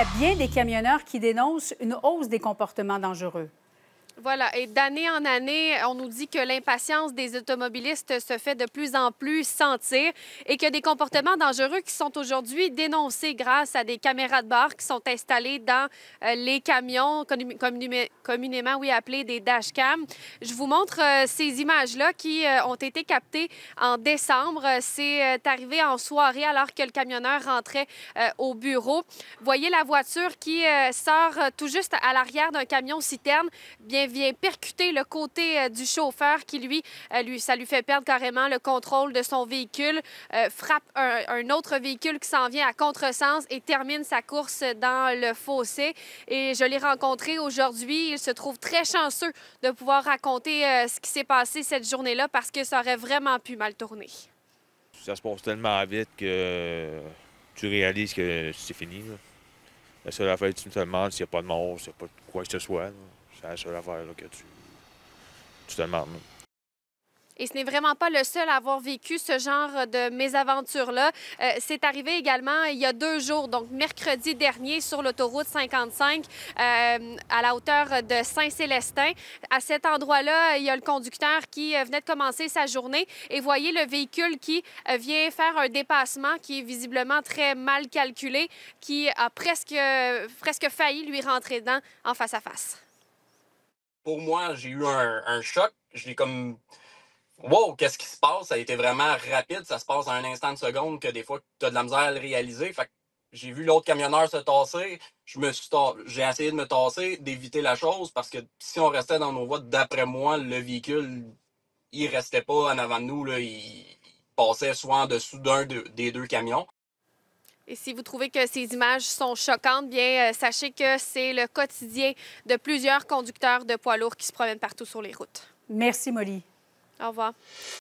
Il y a bien des camionneurs qui dénoncent une hausse des comportements dangereux. Voilà, et d'année en année, on nous dit que l'impatience des automobilistes se fait de plus en plus sentir et que des comportements dangereux qui sont aujourd'hui dénoncés grâce à des caméras de bord qui sont installées dans euh, les camions, communément oui, appelés des dashcams. Je vous montre euh, ces images-là qui euh, ont été captées en décembre. C'est arrivé en soirée alors que le camionneur rentrait au bureau. Voyez la voiture qui sort tout juste à l'arrière d'un camion citerne vient percuter le côté euh, du chauffeur qui, euh, lui, ça lui fait perdre carrément le contrôle de son véhicule, euh, frappe un, autre véhicule qui s'en vient à contresens et termine sa course dans le fossé. Et je l'ai rencontré aujourd'hui. Il se trouve très chanceux de pouvoir raconter ce qui s'est passé cette journée-là parce que ça aurait vraiment pu mal tourner. Ça se passe tellement vite que tu réalises que c'est fini. Là. La seule affaire, tu te demandes s'il n'y a pas de mort, s'il n'y a pas de quoi que ce soit. C'est la seule affaire que tu, te demandes. Et ce n'est vraiment pas le seul à avoir vécu ce genre de mésaventure-là. Euh, c'est arrivé également il y a deux jours, donc mercredi dernier, sur l'autoroute 55, euh, à la hauteur de Saint-Célestin. À cet endroit-là, il y a le conducteur qui euh, venait de commencer sa journée et voyez le véhicule qui vient faire un dépassement qui est visiblement très mal calculé, qui a presque, presque failli lui rentrer dedans en face à face pour moi, j'ai eu un, choc. J'ai comme. Wow, qu'est-ce qui se passe? Ça a été vraiment rapide. Ça se passe en un instant de seconde que des fois, tu as de la misère à le réaliser. Fait j'ai vu l'autre camionneur se tasser. Je me suis J'ai essayé de me tasser, d'éviter la chose parce que si on restait dans nos voies, d'après moi, le véhicule, il restait pas en avant de nous. Il... passait soit en dessous d'un des deux camions. Et si vous trouvez que ces images sont choquantes, bien, euh, sachez que c'est le quotidien de plusieurs conducteurs de poids lourds qui se promènent partout sur les routes. Merci, Molly. Au revoir.